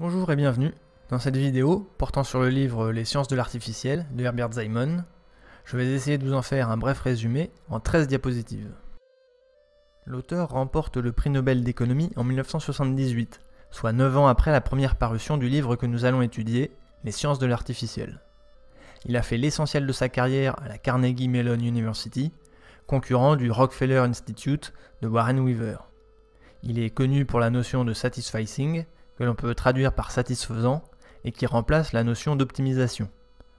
Bonjour et bienvenue. Dans cette vidéo, portant sur le livre Les sciences de l'artificiel de Herbert Simon, je vais essayer de vous en faire un bref résumé en 13 diapositives. L'auteur remporte le prix Nobel d'économie en 1978, soit 9 ans après la première parution du livre que nous allons étudier, Les sciences de l'artificiel. Il a fait l'essentiel de sa carrière à la Carnegie Mellon University, concurrent du Rockefeller Institute de Warren Weaver. Il est connu pour la notion de satisficing, que l'on peut traduire par satisfaisant et qui remplace la notion d'optimisation.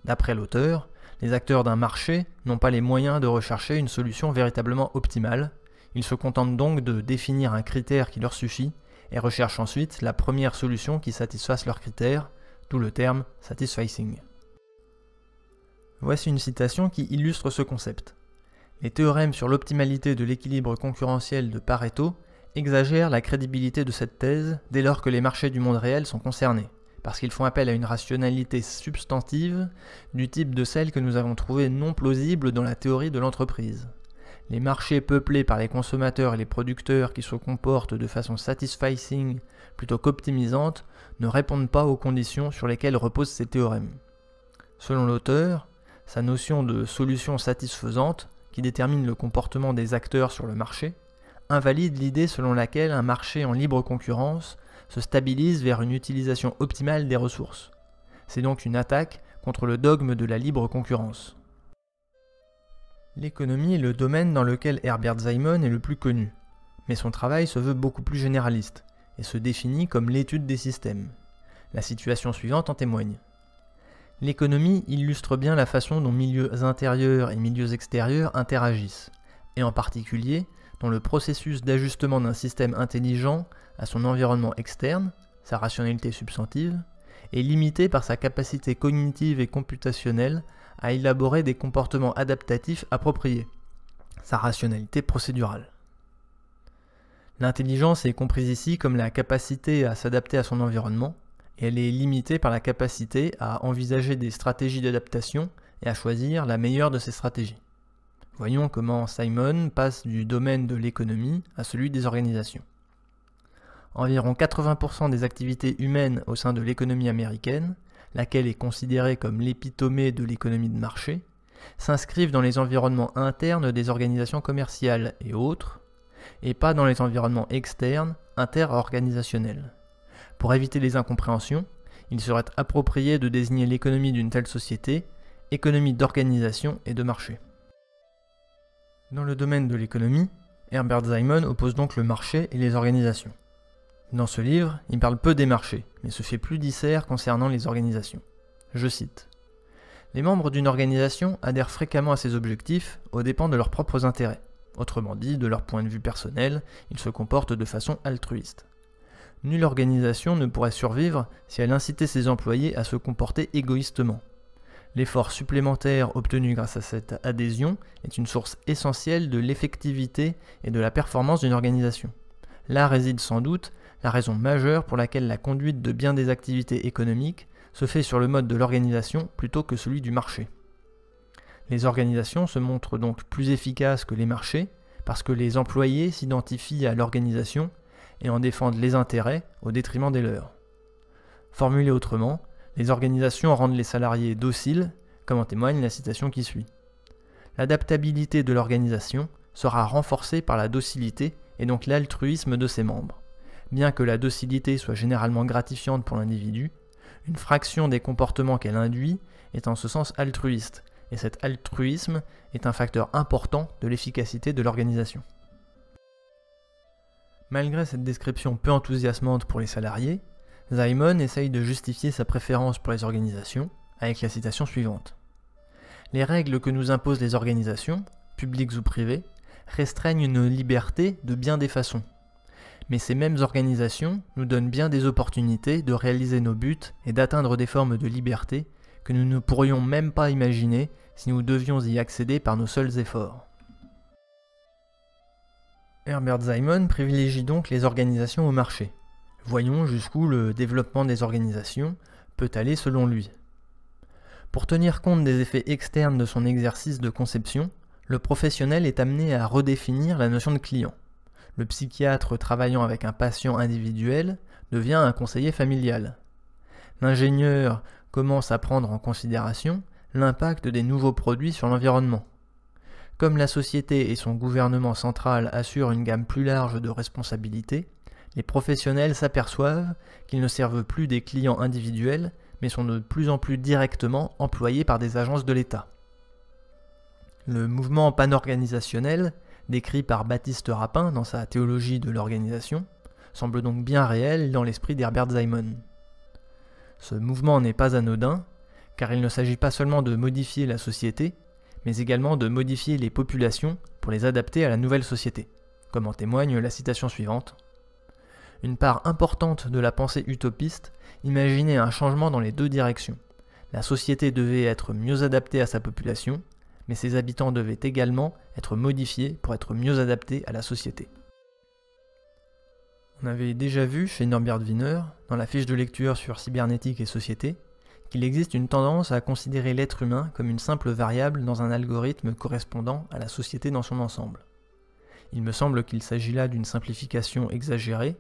D'après l'auteur, les acteurs d'un marché n'ont pas les moyens de rechercher une solution véritablement optimale, ils se contentent donc de définir un critère qui leur suffit et recherchent ensuite la première solution qui satisfasse leurs critères, d'où le terme Satisfacing ». Voici une citation qui illustre ce concept. Les théorèmes sur l'optimalité de l'équilibre concurrentiel de Pareto Exagère la crédibilité de cette thèse dès lors que les marchés du monde réel sont concernés, parce qu'ils font appel à une rationalité substantive du type de celle que nous avons trouvée non plausible dans la théorie de l'entreprise. Les marchés peuplés par les consommateurs et les producteurs qui se comportent de façon satisfying plutôt qu'optimisante ne répondent pas aux conditions sur lesquelles reposent ces théorèmes. Selon l'auteur, sa notion de solution satisfaisante, qui détermine le comportement des acteurs sur le marché, invalide l'idée selon laquelle un marché en libre concurrence se stabilise vers une utilisation optimale des ressources. C'est donc une attaque contre le dogme de la libre concurrence. L'économie est le domaine dans lequel Herbert Simon est le plus connu, mais son travail se veut beaucoup plus généraliste et se définit comme l'étude des systèmes. La situation suivante en témoigne. L'économie illustre bien la façon dont milieux intérieurs et milieux extérieurs interagissent, et en particulier dont le processus d'ajustement d'un système intelligent à son environnement externe, sa rationalité substantive, est limité par sa capacité cognitive et computationnelle à élaborer des comportements adaptatifs appropriés, sa rationalité procédurale. L'intelligence est comprise ici comme la capacité à s'adapter à son environnement, et elle est limitée par la capacité à envisager des stratégies d'adaptation et à choisir la meilleure de ces stratégies. Voyons comment Simon passe du domaine de l'économie à celui des organisations. Environ 80% des activités humaines au sein de l'économie américaine, laquelle est considérée comme l'épitomée de l'économie de marché, s'inscrivent dans les environnements internes des organisations commerciales et autres, et pas dans les environnements externes interorganisationnels. Pour éviter les incompréhensions, il serait approprié de désigner l'économie d'une telle société économie d'organisation et de marché. Dans le domaine de l'économie, Herbert Simon oppose donc le marché et les organisations. Dans ce livre, il parle peu des marchés, mais se fait plus dissert concernant les organisations. Je cite Les membres d'une organisation adhèrent fréquemment à ses objectifs aux dépens de leurs propres intérêts. Autrement dit, de leur point de vue personnel, ils se comportent de façon altruiste. Nulle organisation ne pourrait survivre si elle incitait ses employés à se comporter égoïstement, L'effort supplémentaire obtenu grâce à cette adhésion est une source essentielle de l'effectivité et de la performance d'une organisation. Là réside sans doute la raison majeure pour laquelle la conduite de bien des activités économiques se fait sur le mode de l'organisation plutôt que celui du marché. Les organisations se montrent donc plus efficaces que les marchés parce que les employés s'identifient à l'organisation et en défendent les intérêts au détriment des leurs. Formulé autrement, les organisations rendent les salariés dociles, comme en témoigne la citation qui suit. L'adaptabilité de l'organisation sera renforcée par la docilité et donc l'altruisme de ses membres. Bien que la docilité soit généralement gratifiante pour l'individu, une fraction des comportements qu'elle induit est en ce sens altruiste, et cet altruisme est un facteur important de l'efficacité de l'organisation. Malgré cette description peu enthousiasmante pour les salariés, Zaimon essaye de justifier sa préférence pour les organisations avec la citation suivante. Les règles que nous imposent les organisations, publiques ou privées, restreignent nos libertés de bien des façons. Mais ces mêmes organisations nous donnent bien des opportunités de réaliser nos buts et d'atteindre des formes de liberté que nous ne pourrions même pas imaginer si nous devions y accéder par nos seuls efforts. Herbert Simon privilégie donc les organisations au marché, Voyons jusqu'où le développement des organisations peut aller selon lui. Pour tenir compte des effets externes de son exercice de conception, le professionnel est amené à redéfinir la notion de client. Le psychiatre travaillant avec un patient individuel devient un conseiller familial. L'ingénieur commence à prendre en considération l'impact des nouveaux produits sur l'environnement. Comme la société et son gouvernement central assurent une gamme plus large de responsabilités, les professionnels s'aperçoivent qu'ils ne servent plus des clients individuels, mais sont de plus en plus directement employés par des agences de l'État. Le mouvement panorganisationnel, décrit par Baptiste Rapin dans sa théologie de l'organisation, semble donc bien réel dans l'esprit d'Herbert Simon. Ce mouvement n'est pas anodin, car il ne s'agit pas seulement de modifier la société, mais également de modifier les populations pour les adapter à la nouvelle société, comme en témoigne la citation suivante une part importante de la pensée utopiste imaginait un changement dans les deux directions. La société devait être mieux adaptée à sa population, mais ses habitants devaient également être modifiés pour être mieux adaptés à la société. On avait déjà vu chez Norbert Wiener, dans la fiche de lecture sur cybernétique et société, qu'il existe une tendance à considérer l'être humain comme une simple variable dans un algorithme correspondant à la société dans son ensemble. Il me semble qu'il s'agit là d'une simplification exagérée,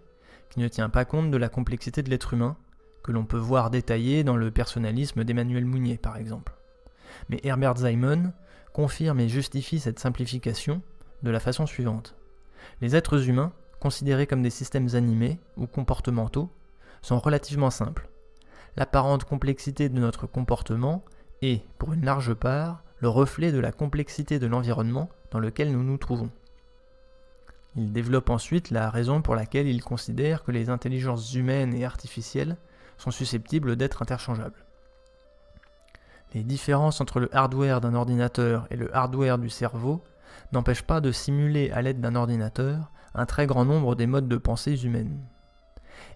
qui ne tient pas compte de la complexité de l'être humain, que l'on peut voir détaillée dans le personnalisme d'Emmanuel Mounier par exemple. Mais Herbert Simon confirme et justifie cette simplification de la façon suivante. Les êtres humains, considérés comme des systèmes animés ou comportementaux, sont relativement simples. L'apparente complexité de notre comportement est, pour une large part, le reflet de la complexité de l'environnement dans lequel nous nous trouvons. Il développe ensuite la raison pour laquelle il considère que les intelligences humaines et artificielles sont susceptibles d'être interchangeables. Les différences entre le hardware d'un ordinateur et le hardware du cerveau n'empêchent pas de simuler à l'aide d'un ordinateur un très grand nombre des modes de pensée humaines.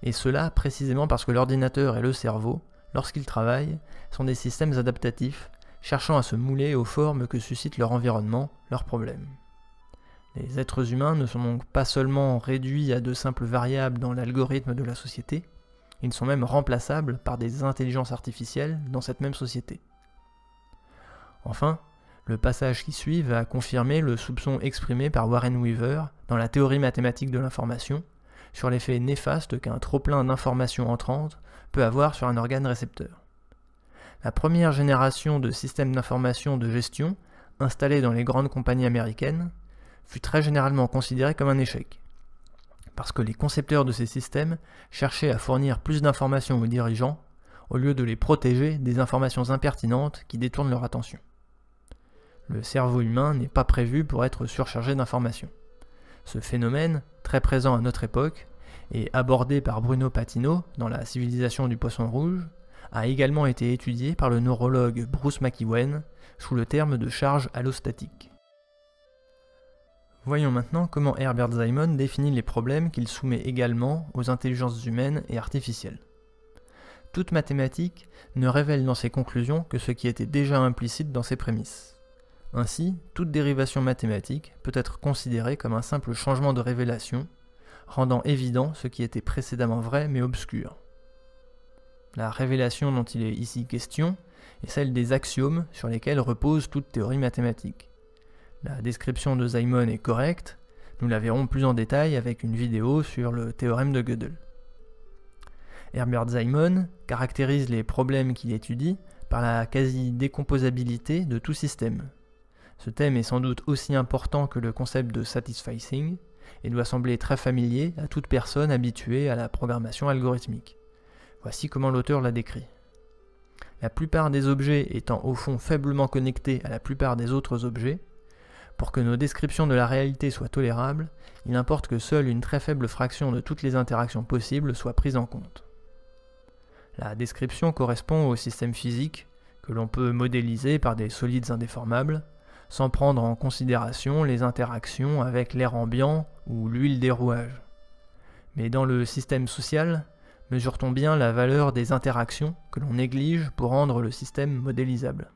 Et cela précisément parce que l'ordinateur et le cerveau, lorsqu'ils travaillent, sont des systèmes adaptatifs, cherchant à se mouler aux formes que suscite leur environnement, leurs problèmes. Les êtres humains ne sont donc pas seulement réduits à de simples variables dans l'algorithme de la société, ils sont même remplaçables par des intelligences artificielles dans cette même société. Enfin, le passage qui suit va confirmer le soupçon exprimé par Warren Weaver dans la théorie mathématique de l'information sur l'effet néfaste qu'un trop-plein d'informations entrantes peut avoir sur un organe récepteur. La première génération de systèmes d'information de gestion installés dans les grandes compagnies américaines fut très généralement considéré comme un échec, parce que les concepteurs de ces systèmes cherchaient à fournir plus d'informations aux dirigeants au lieu de les protéger des informations impertinentes qui détournent leur attention. Le cerveau humain n'est pas prévu pour être surchargé d'informations. Ce phénomène, très présent à notre époque, et abordé par Bruno Patino dans La civilisation du poisson rouge, a également été étudié par le neurologue Bruce McEwen sous le terme de charge allostatique. Voyons maintenant comment Herbert Simon définit les problèmes qu'il soumet également aux intelligences humaines et artificielles. Toute mathématique ne révèle dans ses conclusions que ce qui était déjà implicite dans ses prémices. Ainsi, toute dérivation mathématique peut être considérée comme un simple changement de révélation, rendant évident ce qui était précédemment vrai mais obscur. La révélation dont il est ici question est celle des axiomes sur lesquels repose toute théorie mathématique. La description de Simon est correcte, nous la verrons plus en détail avec une vidéo sur le théorème de Gödel. Herbert Simon caractérise les problèmes qu'il étudie par la quasi-décomposabilité de tout système. Ce thème est sans doute aussi important que le concept de satisficing et doit sembler très familier à toute personne habituée à la programmation algorithmique. Voici comment l'auteur l'a décrit. La plupart des objets étant au fond faiblement connectés à la plupart des autres objets, pour que nos descriptions de la réalité soient tolérables, il importe que seule une très faible fraction de toutes les interactions possibles soit prise en compte. La description correspond au système physique, que l'on peut modéliser par des solides indéformables, sans prendre en considération les interactions avec l'air ambiant ou l'huile des rouages. Mais dans le système social, mesure-t-on bien la valeur des interactions que l'on néglige pour rendre le système modélisable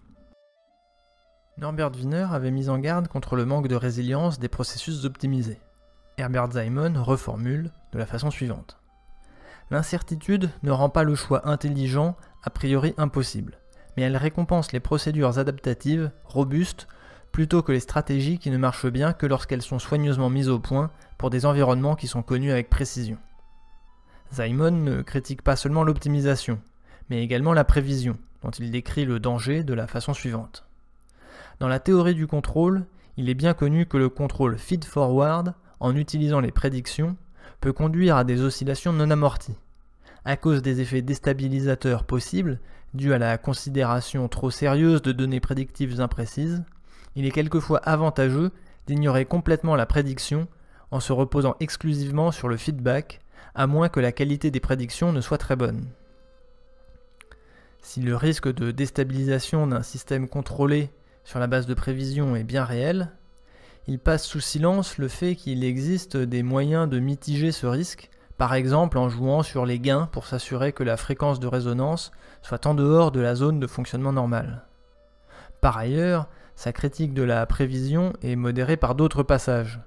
Norbert Wiener avait mis en garde contre le manque de résilience des processus optimisés. Herbert Simon reformule de la façon suivante. L'incertitude ne rend pas le choix intelligent a priori impossible, mais elle récompense les procédures adaptatives, robustes, plutôt que les stratégies qui ne marchent bien que lorsqu'elles sont soigneusement mises au point pour des environnements qui sont connus avec précision. Simon ne critique pas seulement l'optimisation, mais également la prévision, dont il décrit le danger de la façon suivante. Dans la théorie du contrôle, il est bien connu que le contrôle feed-forward, en utilisant les prédictions, peut conduire à des oscillations non amorties. À cause des effets déstabilisateurs possibles, dus à la considération trop sérieuse de données prédictives imprécises, il est quelquefois avantageux d'ignorer complètement la prédiction en se reposant exclusivement sur le feedback, à moins que la qualité des prédictions ne soit très bonne. Si le risque de déstabilisation d'un système contrôlé sur la base de prévision est bien réel, il passe sous silence le fait qu'il existe des moyens de mitiger ce risque, par exemple en jouant sur les gains pour s'assurer que la fréquence de résonance soit en dehors de la zone de fonctionnement normal. Par ailleurs, sa critique de la prévision est modérée par d'autres passages,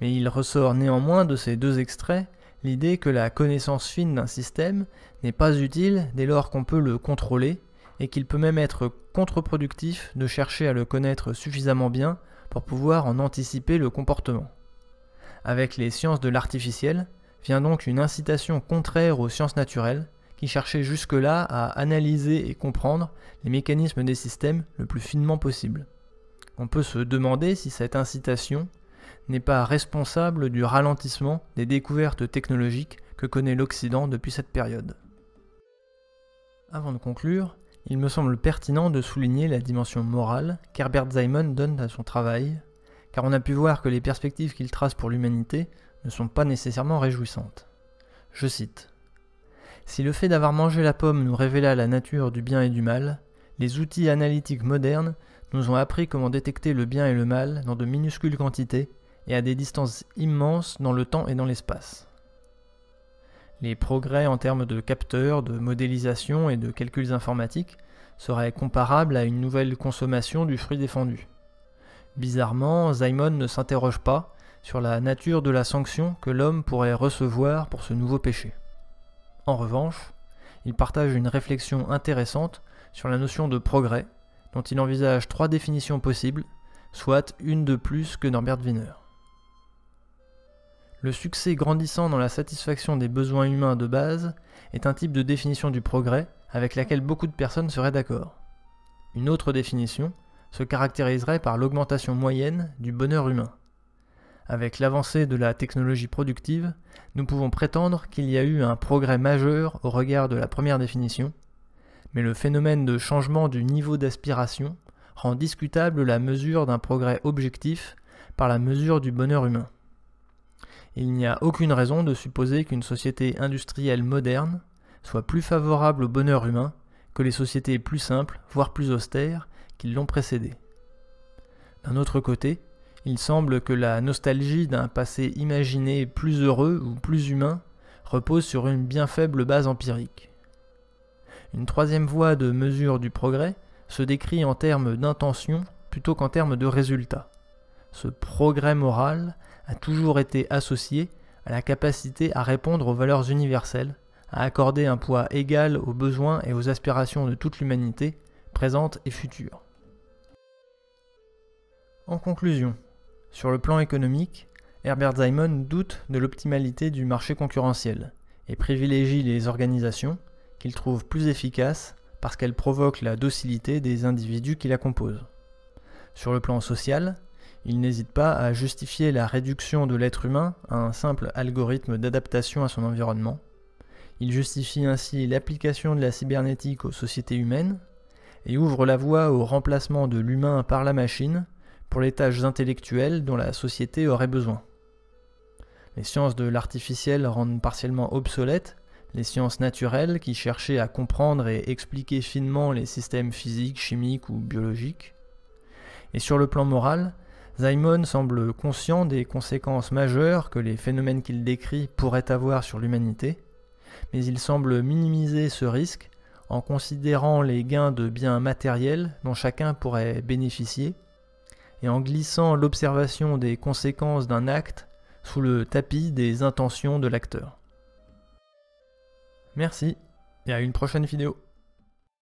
mais il ressort néanmoins de ces deux extraits l'idée que la connaissance fine d'un système n'est pas utile dès lors qu'on peut le contrôler et qu'il peut même être contre-productif de chercher à le connaître suffisamment bien pour pouvoir en anticiper le comportement. Avec les sciences de l'artificiel vient donc une incitation contraire aux sciences naturelles qui cherchaient jusque-là à analyser et comprendre les mécanismes des systèmes le plus finement possible. On peut se demander si cette incitation n'est pas responsable du ralentissement des découvertes technologiques que connaît l'Occident depuis cette période. Avant de conclure, il me semble pertinent de souligner la dimension morale qu'Herbert Simon donne à son travail, car on a pu voir que les perspectives qu'il trace pour l'humanité ne sont pas nécessairement réjouissantes. Je cite Si le fait d'avoir mangé la pomme nous révéla la nature du bien et du mal, les outils analytiques modernes nous ont appris comment détecter le bien et le mal dans de minuscules quantités et à des distances immenses dans le temps et dans l'espace. Les progrès en termes de capteurs, de modélisation et de calculs informatiques seraient comparables à une nouvelle consommation du fruit défendu. Bizarrement, Simon ne s'interroge pas sur la nature de la sanction que l'homme pourrait recevoir pour ce nouveau péché. En revanche, il partage une réflexion intéressante sur la notion de progrès, dont il envisage trois définitions possibles, soit une de plus que Norbert Wiener. Le succès grandissant dans la satisfaction des besoins humains de base est un type de définition du progrès avec laquelle beaucoup de personnes seraient d'accord. Une autre définition se caractériserait par l'augmentation moyenne du bonheur humain. Avec l'avancée de la technologie productive, nous pouvons prétendre qu'il y a eu un progrès majeur au regard de la première définition, mais le phénomène de changement du niveau d'aspiration rend discutable la mesure d'un progrès objectif par la mesure du bonheur humain. Il n'y a aucune raison de supposer qu'une société industrielle moderne soit plus favorable au bonheur humain que les sociétés plus simples, voire plus austères, qui l'ont précédée. D'un autre côté, il semble que la nostalgie d'un passé imaginé plus heureux ou plus humain repose sur une bien faible base empirique. Une troisième voie de mesure du progrès se décrit en termes d'intention plutôt qu'en termes de résultat. Ce progrès moral a toujours été associé à la capacité à répondre aux valeurs universelles, à accorder un poids égal aux besoins et aux aspirations de toute l'humanité, présente et future. En conclusion, sur le plan économique, Herbert Simon doute de l'optimalité du marché concurrentiel et privilégie les organisations qu'il trouve plus efficaces parce qu'elles provoquent la docilité des individus qui la composent. Sur le plan social, il n'hésite pas à justifier la réduction de l'être humain à un simple algorithme d'adaptation à son environnement. Il justifie ainsi l'application de la cybernétique aux sociétés humaines et ouvre la voie au remplacement de l'humain par la machine pour les tâches intellectuelles dont la société aurait besoin. Les sciences de l'artificiel rendent partiellement obsolètes les sciences naturelles qui cherchaient à comprendre et expliquer finement les systèmes physiques, chimiques ou biologiques. Et sur le plan moral, Simon semble conscient des conséquences majeures que les phénomènes qu'il décrit pourraient avoir sur l'humanité, mais il semble minimiser ce risque en considérant les gains de biens matériels dont chacun pourrait bénéficier, et en glissant l'observation des conséquences d'un acte sous le tapis des intentions de l'acteur. Merci et à une prochaine vidéo.